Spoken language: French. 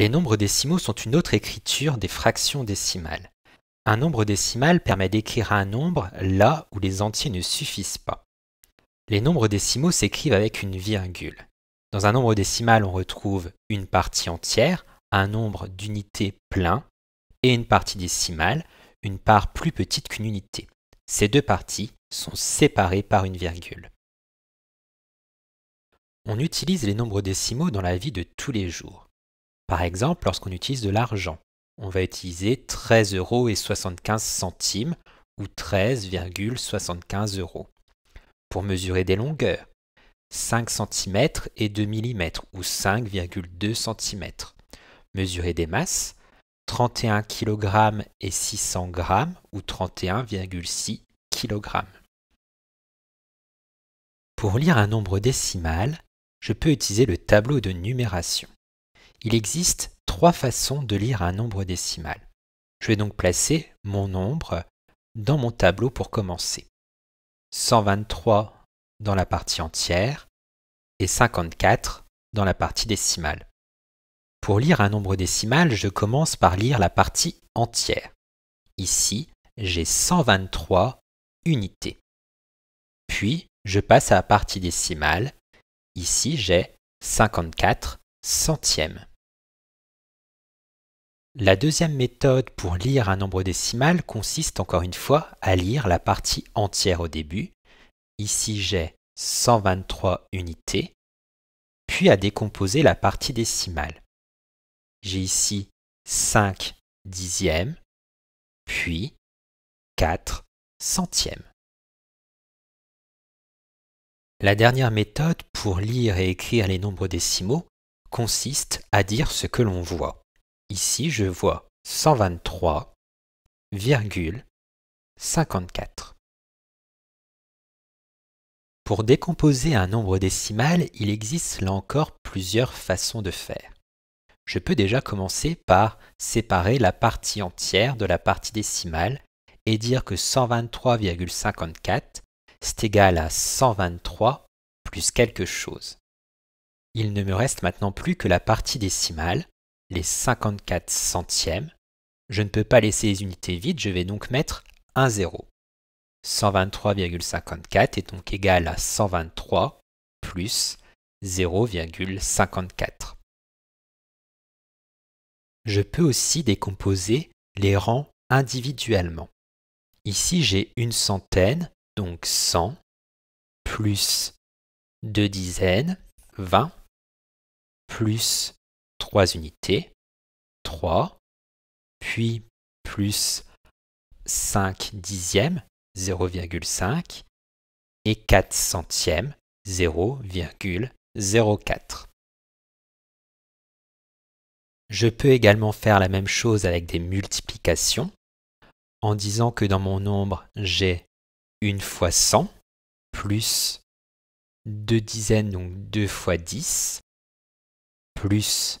Les nombres décimaux sont une autre écriture des fractions décimales. Un nombre décimal permet d'écrire un nombre là où les entiers ne suffisent pas. Les nombres décimaux s'écrivent avec une virgule. Dans un nombre décimal, on retrouve une partie entière, un nombre d'unités plein, et une partie décimale, une part plus petite qu'une unité. Ces deux parties sont séparées par une virgule. On utilise les nombres décimaux dans la vie de tous les jours. Par exemple, lorsqu'on utilise de l'argent, on va utiliser 13 euros et 75 centimes ou 13,75 euros. Pour mesurer des longueurs, 5 cm et 2 mm ou 5,2 cm. Mesurer des masses, 31 kg et 600 g ou 31,6 kg. Pour lire un nombre décimal, je peux utiliser le tableau de numération. Il existe trois façons de lire un nombre décimal. Je vais donc placer mon nombre dans mon tableau pour commencer. 123 dans la partie entière et 54 dans la partie décimale. Pour lire un nombre décimal, je commence par lire la partie entière. Ici, j'ai 123 unités. Puis, je passe à la partie décimale. Ici, j'ai 54 centièmes. La deuxième méthode pour lire un nombre décimal consiste encore une fois à lire la partie entière au début. Ici j'ai 123 unités, puis à décomposer la partie décimale. J'ai ici 5 dixièmes, puis 4 centièmes. La dernière méthode pour lire et écrire les nombres décimaux consiste à dire ce que l'on voit. Ici, je vois 123,54. Pour décomposer un nombre décimal, il existe là encore plusieurs façons de faire. Je peux déjà commencer par séparer la partie entière de la partie décimale et dire que 123,54 c'est égal à 123 plus quelque chose. Il ne me reste maintenant plus que la partie décimale, les 54 centièmes. Je ne peux pas laisser les unités vides, je vais donc mettre un 0. 123,54 est donc égal à 123 plus 0,54. Je peux aussi décomposer les rangs individuellement. Ici, j'ai une centaine, donc 100, plus deux dizaines, 20, plus 3 unités. 3, puis plus 5 dixièmes, 0,5, et 4 centièmes, 0,04. Je peux également faire la même chose avec des multiplications en disant que dans mon nombre j'ai 1 fois 100 plus 2 dizaines donc 2 fois 10 plus